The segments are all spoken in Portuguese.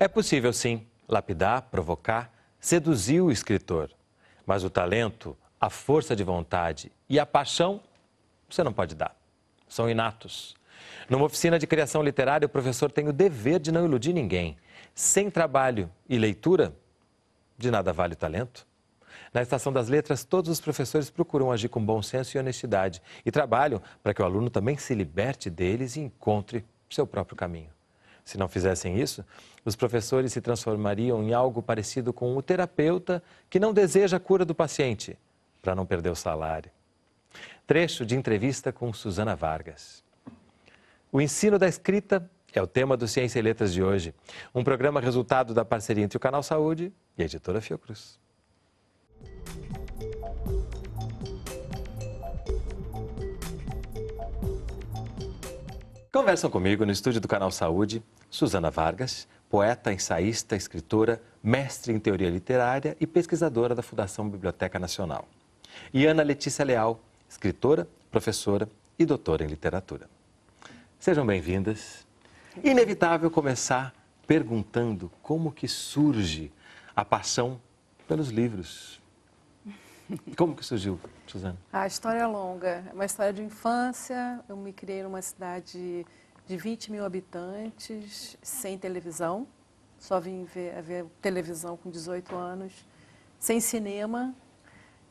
É possível, sim, lapidar, provocar, seduzir o escritor. Mas o talento, a força de vontade e a paixão você não pode dar. São inatos. Numa oficina de criação literária, o professor tem o dever de não iludir ninguém. Sem trabalho e leitura, de nada vale o talento. Na Estação das Letras, todos os professores procuram agir com bom senso e honestidade e trabalham para que o aluno também se liberte deles e encontre seu próprio caminho. Se não fizessem isso, os professores se transformariam em algo parecido com o terapeuta que não deseja a cura do paciente, para não perder o salário. Trecho de entrevista com Suzana Vargas. O ensino da escrita é o tema do Ciência e Letras de hoje, um programa resultado da parceria entre o Canal Saúde e a editora Fiocruz. Conversam comigo no estúdio do Canal Saúde, Suzana Vargas, poeta, ensaísta, escritora, mestre em teoria literária e pesquisadora da Fundação Biblioteca Nacional. E Ana Letícia Leal, escritora, professora e doutora em literatura. Sejam bem-vindas. Inevitável começar perguntando como que surge a paixão pelos livros, como que surgiu, Suzana? A história é longa. É uma história de infância. Eu me criei numa cidade de 20 mil habitantes, sem televisão. Só vim ver, ver televisão com 18 anos, sem cinema.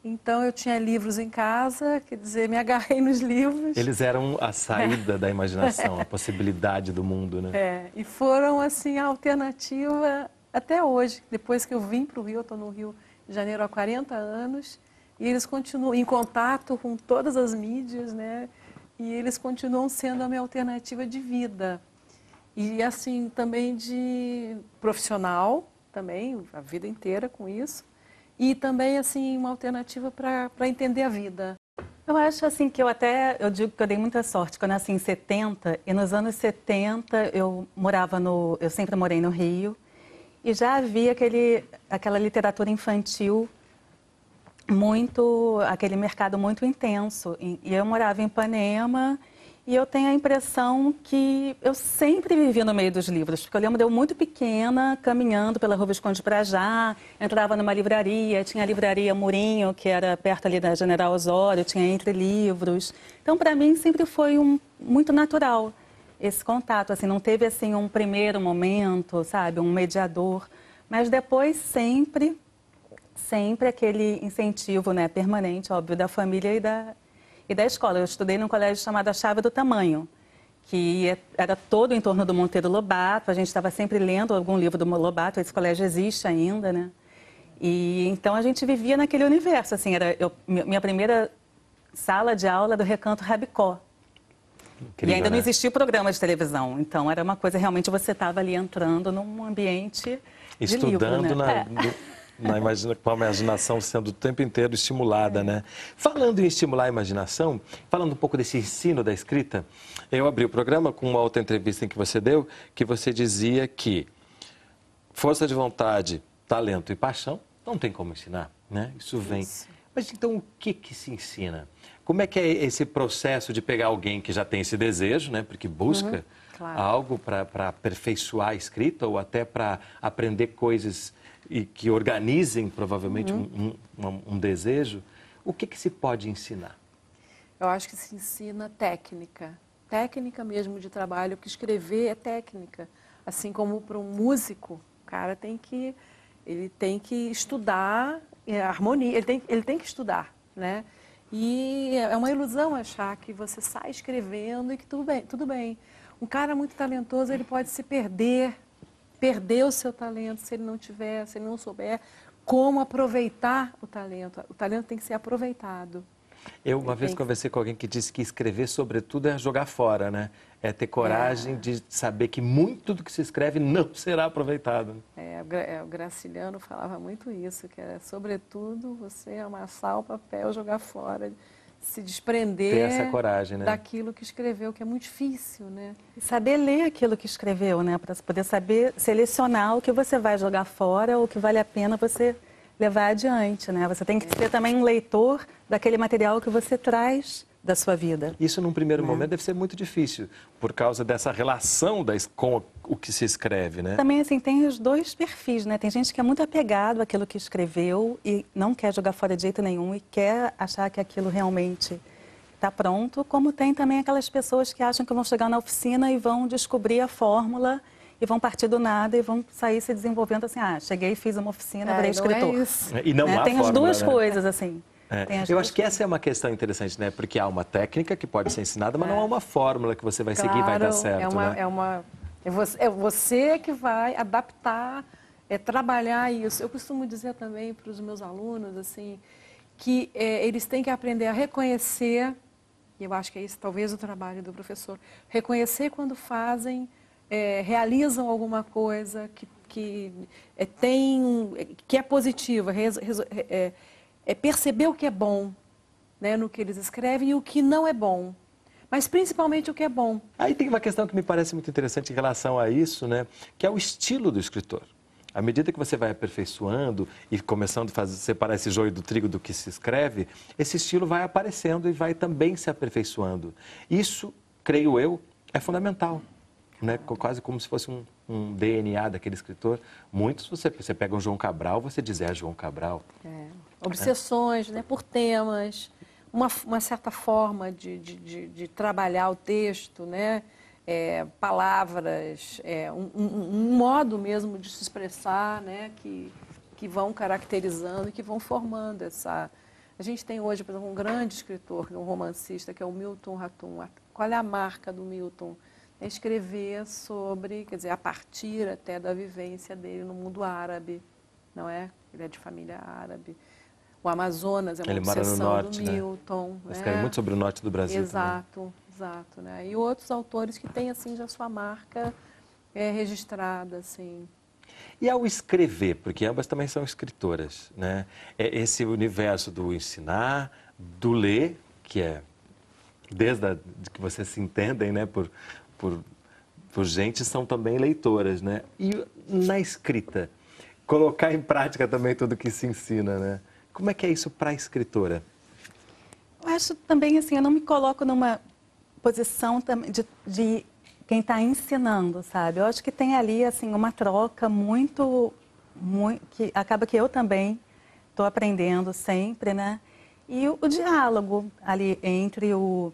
Então eu tinha livros em casa, quer dizer, me agarrei nos livros. Eles eram a saída é. da imaginação, a possibilidade do mundo, né? É, e foram assim a alternativa até hoje. Depois que eu vim para o Rio, eu estou no Rio de Janeiro há 40 anos, e eles continuam em contato com todas as mídias, né? E eles continuam sendo a minha alternativa de vida. E assim, também de profissional, também, a vida inteira com isso. E também, assim, uma alternativa para entender a vida. Eu acho assim que eu até, eu digo que eu dei muita sorte, quando eu nasci em 70, e nos anos 70 eu morava no, eu sempre morei no Rio, e já havia aquele, aquela literatura infantil muito aquele mercado muito intenso. E eu morava em Ipanema e eu tenho a impressão que eu sempre vivi no meio dos livros, porque eu lembro de eu muito pequena caminhando pela Rua Visconde Prajá, entrava numa livraria, tinha a livraria Murinho, que era perto ali da General Osório, tinha entre livros. Então para mim sempre foi um muito natural esse contato, assim, não teve assim um primeiro momento, sabe, um mediador, mas depois sempre sempre aquele incentivo né, permanente, óbvio, da família e da, e da escola. Eu estudei num colégio chamado A Chave do Tamanho, que é, era todo em torno do Monteiro Lobato. A gente estava sempre lendo algum livro do Lobato, esse colégio existe ainda, né? E então a gente vivia naquele universo, assim, era eu, minha primeira sala de aula era do Recanto Rabicó. Incrível, e ainda né? não existia o programa de televisão, então era uma coisa realmente você estava ali entrando num ambiente Estudando de livro, né? na, é na imagina, com a imaginação sendo o tempo inteiro estimulada, né? Falando em estimular a imaginação, falando um pouco desse ensino da escrita, eu abri o programa com uma outra entrevista em que você deu, que você dizia que força de vontade, talento e paixão não tem como ensinar, né? Isso vem. Isso. Mas então o que que se ensina? Como é que é esse processo de pegar alguém que já tem esse desejo, né? Porque busca uhum, claro. algo para aperfeiçoar a escrita ou até para aprender coisas e que organizem provavelmente uhum. um, um, um, desejo, o que, que se pode ensinar? Eu acho que se ensina técnica, técnica mesmo de trabalho, que escrever é técnica, assim como para um músico, o cara tem que ele tem que estudar é, harmonia, ele tem, ele tem que estudar, né? E é uma ilusão achar que você sai escrevendo e que tudo bem, tudo bem. Um cara muito talentoso, ele pode se perder perder o seu talento se ele não tiver, se ele não souber como aproveitar o talento. O talento tem que ser aproveitado. Eu uma vez conversei com alguém que disse que escrever, sobretudo, é jogar fora, né? É ter coragem é. de saber que muito do que se escreve não será aproveitado. É, o é, Graciliano falava muito isso, que era, é, sobretudo, você amassar o papel, jogar fora se desprender essa coragem, né? daquilo que escreveu, que é muito difícil, né? Saber ler aquilo que escreveu, né? Para poder saber selecionar o que você vai jogar fora ou o que vale a pena você levar adiante, né? Você tem que é. ser também um leitor daquele material que você traz da sua vida. Isso, num primeiro né? momento, deve ser muito difícil, por causa dessa relação da, com o que se escreve, né? Também, assim, tem os dois perfis, né? Tem gente que é muito apegado àquilo que escreveu e não quer jogar fora de jeito nenhum e quer achar que aquilo realmente está pronto, como tem também aquelas pessoas que acham que vão chegar na oficina e vão descobrir a fórmula e vão partir do nada e vão sair se desenvolvendo assim, ah, cheguei, fiz uma oficina, é, virei é escritor. É e não né? Tem fórmula, as duas né? coisas, assim. É, eu acho que essa é uma questão interessante, né? Porque há uma técnica que pode ser ensinada, mas é. não há é. uma fórmula que você vai claro, seguir e vai dar é certo. É uma, né? é uma. É, é você que vai adaptar, é trabalhar isso. Eu costumo dizer também para os meus alunos, assim, que é, eles têm que aprender a reconhecer, e eu acho que é isso talvez o trabalho do professor, reconhecer quando fazem, realizam alguma coisa que, que, é, tem, que é positiva, res, res, é perceber o que é bom né, no que eles escrevem e o que não é bom. Mas principalmente o que é bom. Aí tem uma questão que me parece muito interessante em relação a isso, né, que é o estilo do escritor. À medida que você vai aperfeiçoando e começando a fazer, separar esse joio do trigo do que se escreve, esse estilo vai aparecendo e vai também se aperfeiçoando. Isso, creio eu, é fundamental. Né? Quase como se fosse um, um DNA daquele escritor. Muitos, você, você pega um João Cabral, você diz, é João Cabral. É obsessões, né, por temas, uma, uma certa forma de, de, de, de trabalhar o texto, né, é, palavras, é, um, um, um, modo mesmo de se expressar, né, que, que vão caracterizando e que vão formando essa... A gente tem hoje, por exemplo, um grande escritor, é um romancista, que é o Milton Ratum. Qual é a marca do Milton? É escrever sobre, quer dizer, a partir até da vivência dele no mundo árabe, não é? Ele é de família árabe o Amazonas é uma ele obsessão no norte, do né? Milton. Né? escreve muito sobre o norte do Brasil Exato, também. exato. Né? E outros autores que têm, assim, já sua marca é, registrada, assim. E ao escrever, porque ambas também são escritoras, né? É esse universo do ensinar, do ler, que é desde a, de que vocês se entendem, né, por, por, por gente, são também leitoras, né? E na escrita, colocar em prática também tudo que se ensina, né? Como é que é isso para a escritora? Eu acho também assim, eu não me coloco numa posição de, de quem está ensinando, sabe? Eu acho que tem ali assim uma troca muito, muito que acaba que eu também estou aprendendo sempre, né? E o, o, diálogo ali entre o,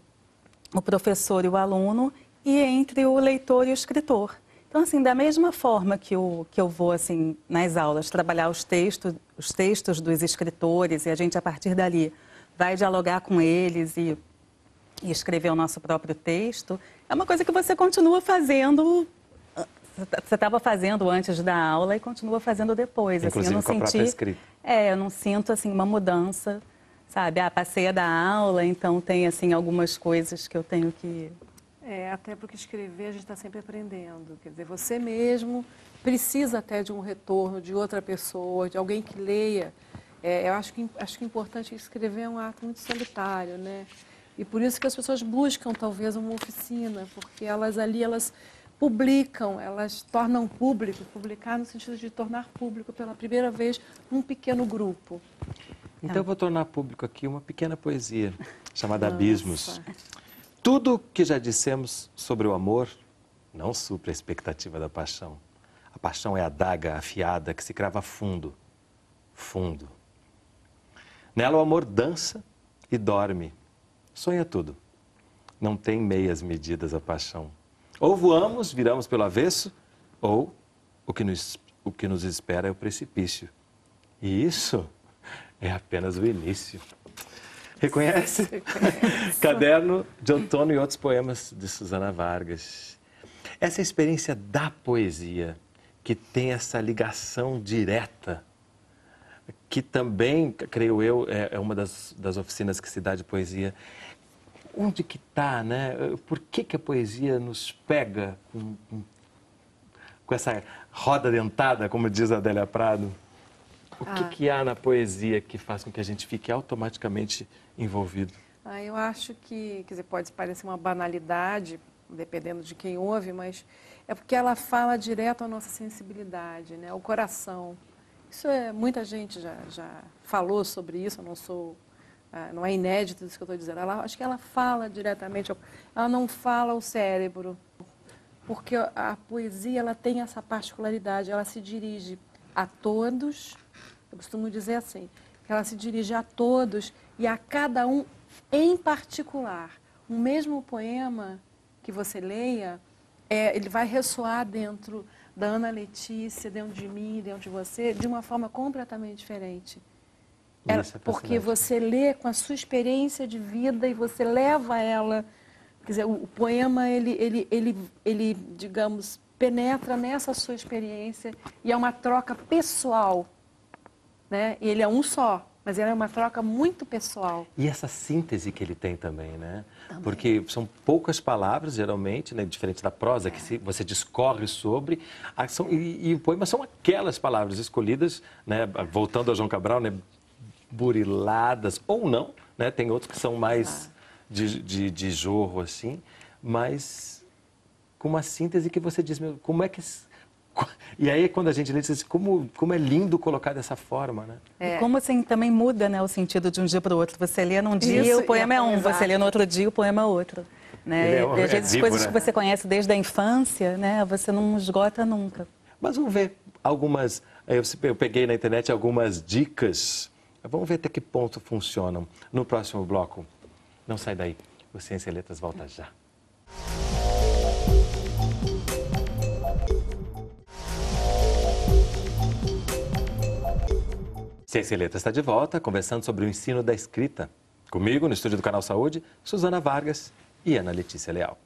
o professor e o aluno e entre o leitor e o escritor. Então, assim, da mesma forma que eu, que eu vou, assim, nas aulas, trabalhar os textos, os textos dos escritores e a gente, a partir dali, vai dialogar com eles e, e escrever o nosso próprio texto, é uma coisa que você continua fazendo ah, você estava fazendo antes da aula e continua fazendo depois. Inclusive assim, eu não senti, É, eu não sinto assim uma mudança, sabe? Ah, passei a dar aula, então tem assim algumas coisas que eu tenho que é, até porque escrever a gente está sempre aprendendo. Quer dizer, você mesmo precisa até de um retorno de outra pessoa, de alguém que leia. É, eu acho que, acho que é importante escrever é um ato muito solitário, né? E por isso que as pessoas buscam talvez uma oficina, porque elas ali elas publicam, elas tornam público, publicar no sentido de tornar público pela primeira vez um pequeno grupo. Então eu vou tornar público aqui uma pequena poesia chamada Nossa. Abismos. Tudo o que já dissemos sobre o amor não supra a expectativa da paixão. A paixão é a daga afiada que se crava fundo, fundo. Nela o amor dança e dorme, sonha tudo. Não tem meias medidas a paixão. Ou voamos, viramos pelo avesso, ou o que nos, o que nos espera é o precipício. E isso é apenas o início. Reconhece? Caderno de Antônio e outros poemas de Susana Vargas. Essa experiência da poesia, que tem essa ligação direta, que também, creio eu, é, é uma das, das oficinas que se dá de poesia. Onde que está, né? Por que, que a poesia nos pega com, com essa roda dentada, como diz a Adélia Prado? O ah. que, há na poesia que faz com que a gente fique automaticamente envolvido? Ah, eu acho que, quer dizer, pode parecer uma banalidade, dependendo de quem ouve, mas é porque ela fala direto à nossa sensibilidade, né? O coração. Isso é, muita gente já, já falou sobre isso, eu não sou, ah, não é inédito isso que eu estou dizendo. Ela, acho que ela fala diretamente, ela não fala o cérebro, porque a poesia, ela tem essa particularidade, ela se dirige a todos, eu costumo dizer assim, que ela se dirige a todos e a cada um em particular. O mesmo poema que você leia, é, ele vai ressoar dentro da Ana Letícia, dentro de mim, dentro de você, de uma forma completamente diferente. é porque você lê com a sua experiência de vida e você leva ela. Quer dizer, o, o poema, ele, ele, ele, ele, digamos, penetra nessa sua experiência e é uma troca pessoal. Né? E ele é um só, mas é uma troca muito pessoal. E essa síntese que ele tem também, né? Também. Porque são poucas palavras, geralmente, né? diferente da prosa, é. que você discorre sobre. Ah, são, e, e, o poema são aquelas palavras escolhidas, né? voltando a João Cabral, né? buriladas ou não. Né? Tem outros que são mais tá. de, de, de jorro, assim. Mas com uma síntese que você diz, meu, como é que. E aí, quando a gente lê, diz assim, como, como é lindo colocar dessa forma, né? É. E como assim, também muda né, o sentido de um dia para o outro. Você lê num dia, Isso, o poema é um. Exato. Você lê no outro dia, o poema é outro. Né? É, e, às é vezes, é vivo, coisas né? que você conhece desde a infância, né, você não esgota nunca. Mas vamos ver algumas... Eh, eu peguei na internet algumas dicas. Vamos ver até que ponto funcionam. No próximo bloco. Não sai daí. O Ciência e Letras volta já. Ciência e Letra está de volta, conversando sobre o ensino da escrita. Comigo, no estúdio do Canal Saúde, Suzana Vargas e Ana Letícia Leal.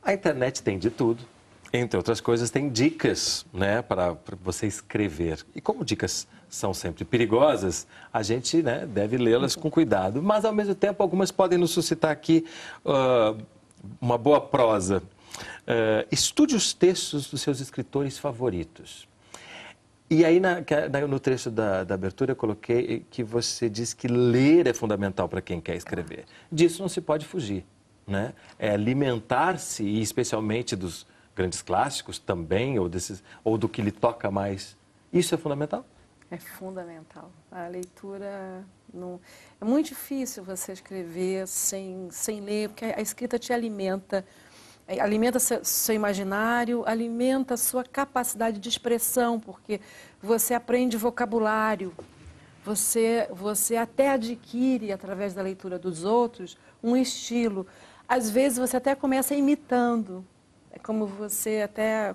A internet tem de tudo, entre outras coisas, tem dicas né, para você escrever. E como dicas são sempre perigosas, a gente né, deve lê-las com cuidado. Mas, ao mesmo tempo, algumas podem nos suscitar aqui uh, uma boa prosa. Uh, estude os textos dos seus escritores favoritos. E aí, na, no trecho da, da, abertura, eu coloquei que você diz que ler é fundamental para quem quer escrever. Disso não se pode fugir. Né? É alimentar-se, e especialmente dos grandes clássicos também, ou, desses, ou do que lhe toca mais. Isso é fundamental? É fundamental. A leitura. Não... É muito difícil você escrever sem, sem ler, porque a escrita te alimenta é, alimenta seu imaginário, alimenta sua capacidade de expressão, porque você aprende vocabulário, você, você até adquire, através da leitura dos outros, um estilo. Às vezes você até começa imitando, é como você até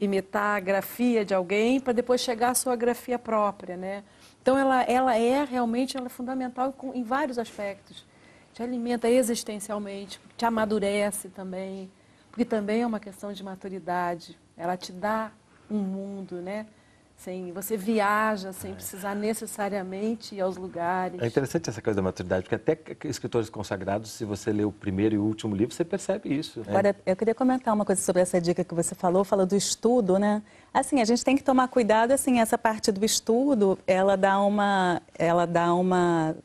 imitar a grafia de alguém para depois chegar à sua grafia própria, né? Então ela, ela é realmente ela é fundamental em vários aspectos te alimenta existencialmente, te amadurece também, porque também é uma questão de maturidade. Ela te dá um mundo, né? Sem, você viaja sem precisar necessariamente ir aos lugares. É interessante essa coisa da maturidade, porque até escritores consagrados, se você lê o primeiro e o último livro, você percebe isso. Né? Agora, eu queria comentar uma coisa sobre essa dica que você falou, fala do estudo, né? Assim, a gente tem que tomar cuidado, assim, essa parte do estudo, ela dá uma, ela dá uma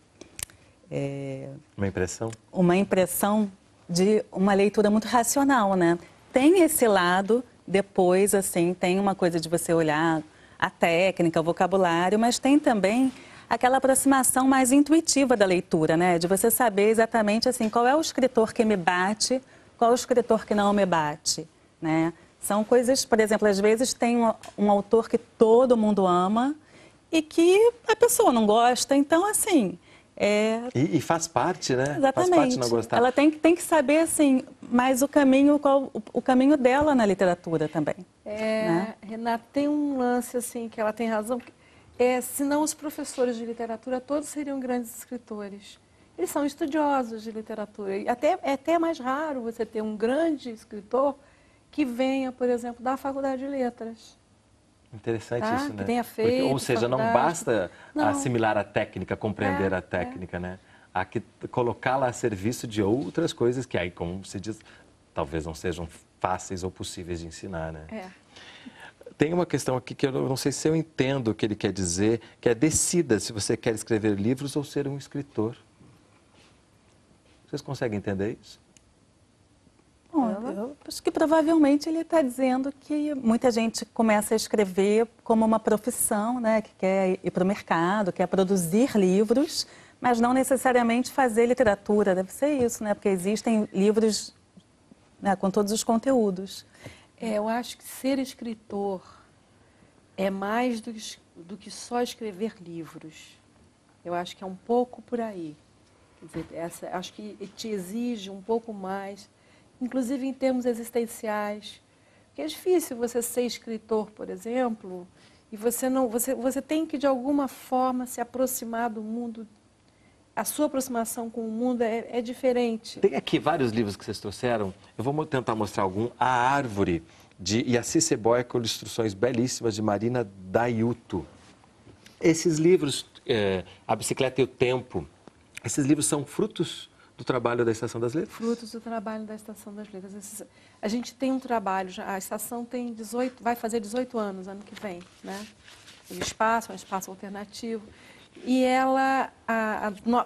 é, uma impressão? Uma impressão de uma leitura muito racional, né? Tem esse lado, depois, assim, tem uma coisa de você olhar a técnica, o vocabulário, mas tem também aquela aproximação mais intuitiva da leitura, né? De você saber exatamente, assim, qual é o escritor que me bate, qual é o escritor que não me bate, né? São coisas, por exemplo, às vezes tem um, um autor que todo mundo ama e que a pessoa não gosta, então, assim é... E, e, faz parte, né? Exatamente. Faz parte não gostar. Ela tem, tem que saber, assim, mais o caminho, qual, o, o caminho dela na literatura também. É, né? Renata, tem um lance, assim, que ela tem razão. É, senão os professores de literatura todos seriam grandes escritores. Eles são estudiosos de literatura. E até, é até mais raro você ter um grande escritor que venha, por exemplo, da faculdade de letras. Interessante tá? isso, né? Que tenha feito, Porque, ou seja, não basta não. assimilar a técnica, compreender é, a é. técnica, é. né? Há que colocá-la a serviço de outras coisas que aí, como se diz, talvez não sejam fáceis ou possíveis de ensinar, né? É. Tem uma questão aqui que eu não sei se eu entendo o que ele quer dizer, que é decida se você quer escrever livros ou ser um escritor. Vocês conseguem entender isso? eu acho que provavelmente ele está dizendo que muita gente começa a escrever como uma profissão, né, que quer ir para o mercado, quer produzir livros, mas não necessariamente fazer literatura. Deve ser isso, né, porque existem livros né, com todos os conteúdos. É, eu acho que ser escritor é mais do que, do que só escrever livros. Eu acho que é um pouco por aí. Dizer, essa, acho que te exige um pouco mais inclusive em termos existenciais. Porque é difícil você ser escritor, por exemplo, e você não, você, você tem que de alguma forma se aproximar do mundo. A sua aproximação com o mundo é, é diferente. Tem aqui vários livros que vocês trouxeram. Eu vou tentar mostrar algum. A Árvore de Yassi Seboia com ilustrações belíssimas de Marina Dayuto. Esses livros, é, A Bicicleta e o Tempo, esses livros são frutos do trabalho da Estação das Letras? Frutos do trabalho da Estação das Letras. A gente tem um trabalho, a estação tem 18, vai fazer 18 anos ano que vem, né? O espaço, é um espaço alternativo. E ela,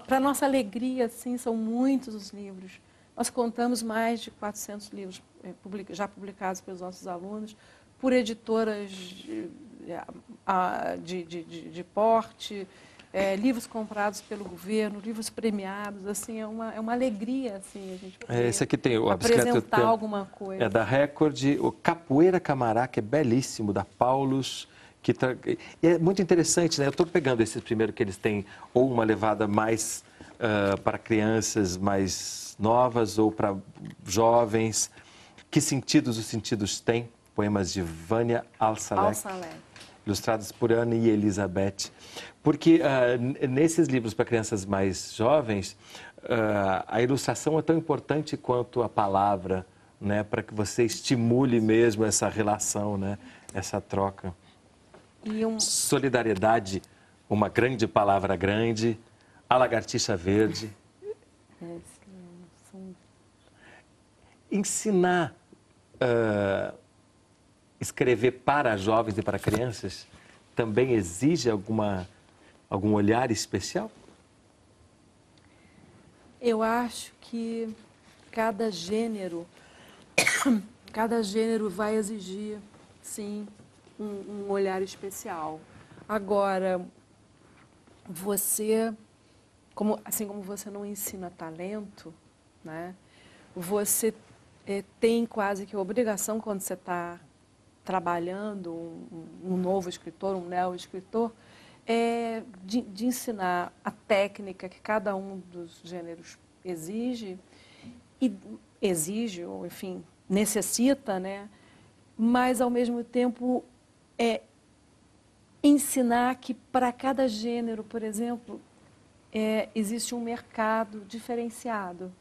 para nossa alegria, sim, são muitos os livros. Nós contamos mais de 400 livros eh, já publicados pelos nossos alunos, por editoras de, de, de, de porte, é, livros comprados pelo governo, livros premiados, assim, é uma, é uma alegria, assim, a gente é, Esse aqui tem o apresentar tem, alguma coisa. É da Record, o Capoeira Camará, que é belíssimo, da Paulus, que e é muito interessante, né? Eu estou pegando esse primeiro que eles têm, ou uma levada mais uh, para crianças mais novas ou para jovens. Que sentidos os sentidos têm? Poemas de Vânia Al-Saleh. al al ilustrados por Ana e Elizabeth. Porque uh, nesses livros para crianças mais jovens, uh, a ilustração é tão importante quanto a palavra, né? Para que você estimule mesmo essa relação, né? Essa troca. Um... Solidariedade, uma grande palavra grande, a lagartixa verde. É, Ensinar uh, escrever para jovens e para crianças também exige alguma, algum olhar especial? Eu acho que cada gênero, cada gênero vai exigir, sim, um, um olhar especial. Agora, você, como, assim como você não ensina talento, né? Você é, tem quase que a obrigação quando você está trabalhando, um, um novo escritor, um neo-escritor, é de, de, ensinar a técnica que cada um dos gêneros exige, e exige, ou enfim, necessita, né? mas ao mesmo tempo é ensinar que para cada gênero, por exemplo, é, existe um mercado diferenciado.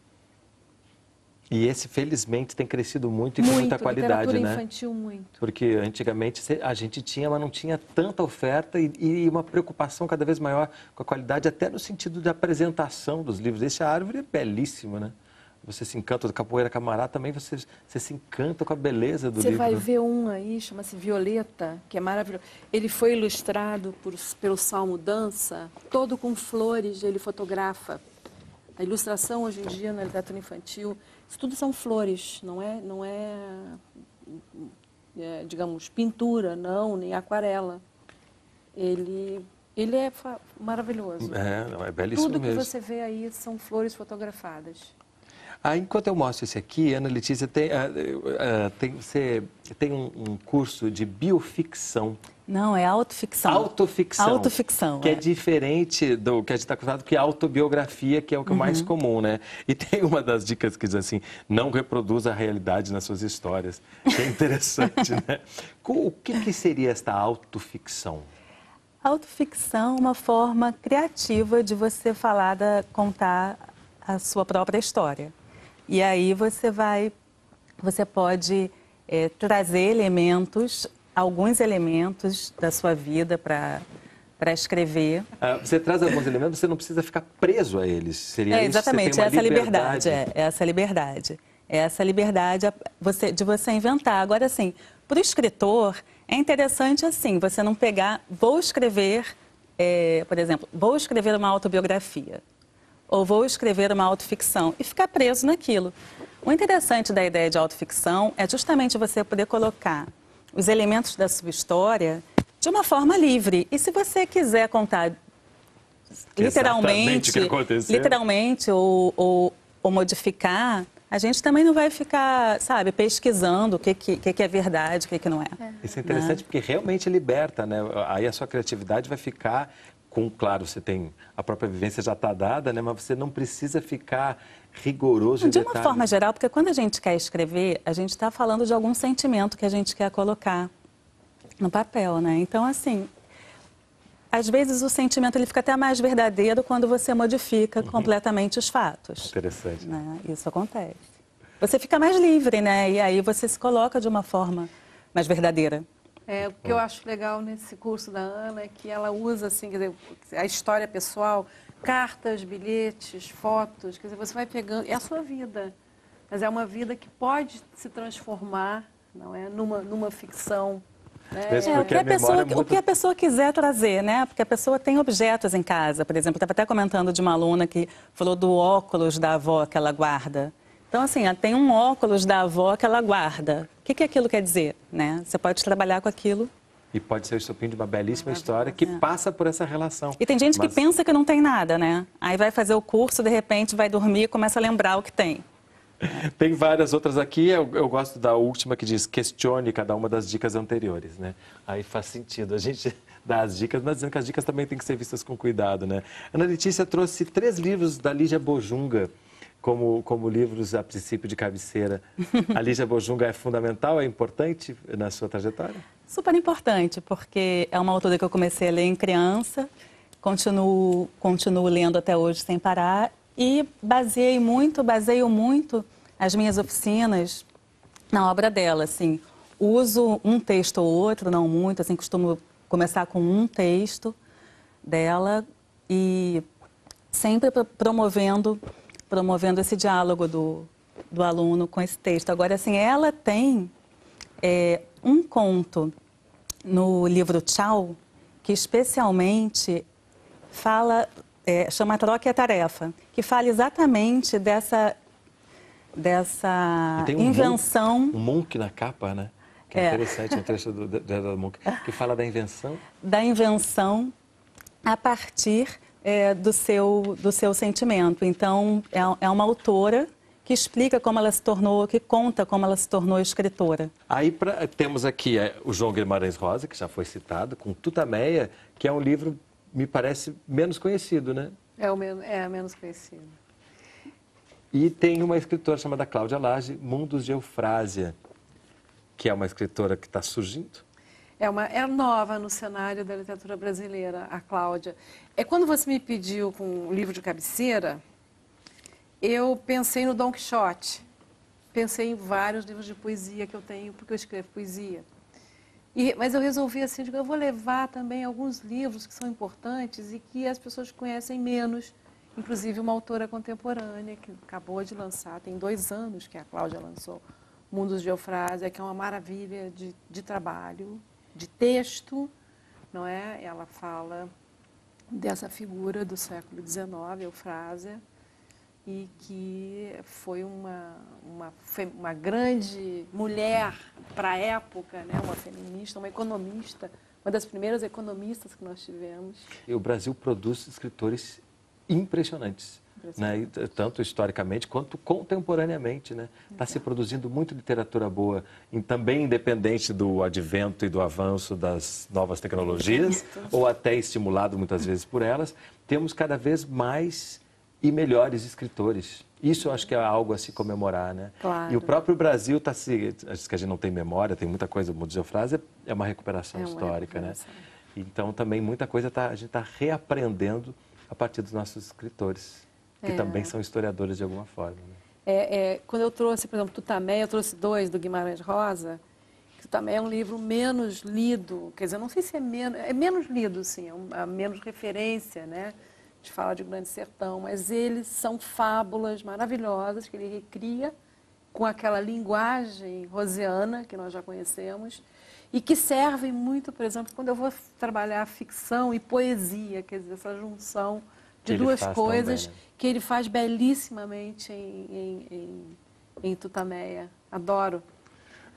E esse, felizmente, tem crescido muito e muito, com muita qualidade, né? infantil, muito. Porque antigamente a gente tinha, mas não tinha tanta oferta e, e, uma preocupação cada vez maior com a qualidade, até no sentido de apresentação dos livros. Essa árvore é belíssima, né? Você se encanta, do Capoeira Camará também, você, você se encanta com a beleza do você livro. Você vai ver um aí, chama-se Violeta, que é maravilhoso. Ele foi ilustrado por, pelo Salmo Dança, todo com flores, ele fotografa. A ilustração hoje em dia na literatura infantil isso tudo são flores, não é, não é, é digamos, pintura, não, nem aquarela. Ele, ele é maravilhoso. É, não, é belíssimo Tudo mesmo. que você vê aí são flores fotografadas. Ah, enquanto eu mostro esse aqui, Ana Letícia, tem, uh, uh, tem você tem um, um curso de bioficção. Não, é autoficção. Autoficção. Autoficção. Que é, é diferente do que a gente está acostumado, que é autobiografia, que é o que é uhum. mais comum, né? E tem uma das dicas que diz assim: não reproduza a realidade nas suas histórias. Que é interessante, né? O que, que seria esta autoficção? Autoficção é uma forma criativa de você falar, da, contar a sua própria história. E aí você vai, você pode é, trazer elementos alguns elementos da sua vida para para escrever. Ah, você traz alguns elementos, você não precisa ficar preso a eles. Seria é, exatamente, isso, é essa liberdade. liberdade. É, é, essa liberdade. É essa liberdade você, de você inventar. Agora, assim, para o escritor, é interessante, assim, você não pegar, vou escrever, é, por exemplo, vou escrever uma autobiografia, ou vou escrever uma autoficção, e ficar preso naquilo. O interessante da ideia de autoficção é justamente você poder colocar os elementos da sua história de uma forma livre. E se você quiser contar literalmente, literalmente ou, ou, ou, modificar, a gente também não vai ficar, sabe, pesquisando o que, que, que é verdade, o que, que não é. é. Isso é interessante né? porque realmente liberta, né? Aí a sua criatividade vai ficar com, claro, você tem a própria vivência já está dada, né? Mas você não precisa ficar rigoroso. De uma forma geral, porque quando a gente quer escrever, a gente está falando de algum sentimento que a gente quer colocar no papel, né? Então, assim, às vezes o sentimento ele fica até mais verdadeiro quando você modifica uhum. completamente os fatos. Interessante. Né? Isso acontece. Você fica mais livre, né? E aí você se coloca de uma forma mais verdadeira. É, o que eu acho legal nesse curso da Ana é que ela usa assim, dizer, a história pessoal, cartas, bilhetes, fotos, quer dizer, você vai pegando, é a sua vida, mas é uma vida que pode se transformar, não é, numa, numa ficção. Né? É, o, que a, a pessoa, é muito... o que a pessoa quiser trazer, né? Porque a pessoa tem objetos em casa, por exemplo. estava até comentando de uma aluna que falou do óculos da avó que ela guarda. Então, assim, ela tem um óculos da avó que ela guarda que, que aquilo quer dizer, né? Você pode trabalhar com aquilo e pode ser o estopim de uma belíssima ah, história que passa por essa relação. E tem gente Mas... que pensa que não tem nada, né? Aí vai fazer o curso, de repente vai dormir e começa a lembrar o que tem. Tem várias outras aqui, eu, eu, gosto da última que diz questione cada uma das dicas anteriores, né? Aí faz sentido, a gente dá as dicas, mas dizendo que as dicas também têm que ser vistas com cuidado, né? Ana Letícia trouxe três livros da Lígia Bojunga, como, como livros a princípio de cabeceira. A Lígia Bojunga é fundamental, é importante na sua trajetória? Super importante, porque é uma autora que eu comecei a ler em criança, continuo, continuo lendo até hoje sem parar e baseei muito, baseio muito as minhas oficinas na obra dela, assim. Uso um texto ou outro, não muito, assim, costumo começar com um texto dela e sempre promovendo promovendo esse diálogo do, do aluno com esse texto. Agora, assim, ela tem é, um conto no livro Tchau, que especialmente fala, é, chama Troca e a Tarefa, que fala exatamente dessa, dessa um invenção... Monk, um monk na capa, né? Que é, é. interessante, um trecho do Gerald Monk, que fala da invenção... Da invenção a partir é, do, seu, do seu sentimento. Então, é, é uma autora que explica como ela se tornou, que conta como ela se tornou escritora. Aí pra, temos aqui é, o João Guimarães Rosa, que já foi citado, com Tutameia, que é um livro, me parece, menos conhecido, né? É o menos, é menos conhecido. E tem uma escritora chamada Cláudia Lage, Mundos de Eufrásia, que é uma escritora que está surgindo, é, uma, é nova no cenário da literatura brasileira, a Cláudia. É quando você me pediu com o livro de cabeceira, eu pensei no Dom Quixote. Pensei em vários livros de poesia que eu tenho, porque eu escrevo poesia. E, mas eu resolvi assim, digo, eu vou levar também alguns livros que são importantes e que as pessoas conhecem menos, inclusive uma autora contemporânea que acabou de lançar, tem dois anos que a Cláudia lançou Mundos de Eufrásia, que é uma maravilha de, de trabalho, de texto, não é? Ela fala dessa figura do século XIX, o Fraser, e que foi uma, uma, uma grande mulher para a época, né? uma feminista, uma economista, uma das primeiras economistas que nós tivemos. E o Brasil produz escritores impressionantes né? E, tanto historicamente quanto contemporaneamente. Está né? Tá se produzindo muito literatura boa, também independente do advento e do avanço das novas tecnologias, ou até estimulado muitas vezes por elas, temos cada vez mais e melhores escritores. Isso eu acho que é algo a se comemorar, né? Claro. E o próprio Brasil está se. Acho que a gente não tem memória, tem muita coisa, como diz a frase, é, é uma recuperação é uma histórica, né. recuperação. né? Então também muita coisa tá, a gente está reaprendendo a partir dos nossos escritores que é. também são historiadores de alguma forma. Né? É, é, quando eu trouxe, por exemplo, Tutamé, eu trouxe dois do Guimarães Rosa, que também é um livro menos lido, quer dizer, eu não sei se é menos, é menos lido, sim, é, um, é menos referência, né? A gente fala de Grande Sertão, mas eles são fábulas maravilhosas que ele recria com aquela linguagem roseana que nós já conhecemos e que servem muito, por exemplo, quando eu vou trabalhar ficção e poesia, quer dizer, essa junção de duas coisas né? que ele faz belíssimamente em, em, em, em Tutameia. Adoro.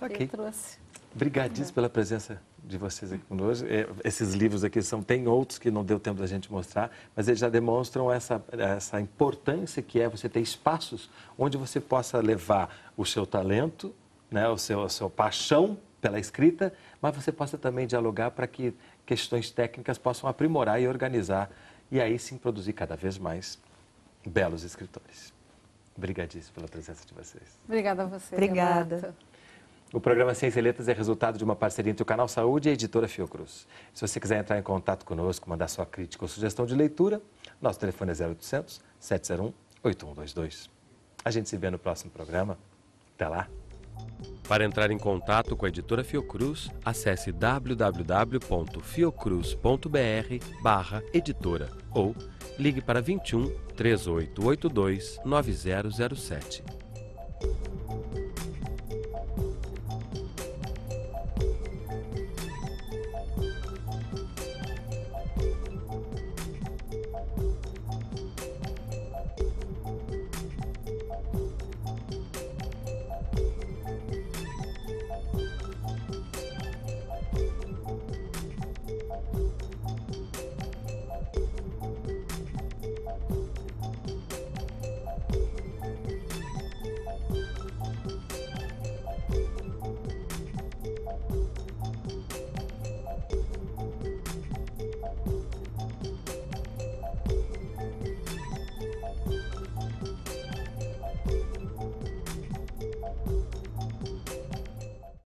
Ok. Ele trouxe. Obrigadíssimo é. pela presença de vocês aqui conosco. É, esses livros aqui são, tem outros que não deu tempo da gente mostrar, mas eles já demonstram essa, essa importância que é você ter espaços onde você possa levar o seu talento, né, o seu, a sua paixão pela escrita, mas você possa também dialogar para que questões técnicas possam aprimorar e organizar e aí sim produzir cada vez mais belos escritores. Obrigadíssimo pela presença de vocês. Obrigada a você. Obrigada. Renato. O programa Ciência e Letras é resultado de uma parceria entre o Canal Saúde e a editora Fiocruz. Se você quiser entrar em contato conosco, mandar sua crítica ou sugestão de leitura, nosso telefone é 0800 701 8122. A gente se vê no próximo programa. Até lá! Para entrar em contato com a editora Fiocruz, acesse www.fiocruz.br/editora ou ligue para 21 3882 9007.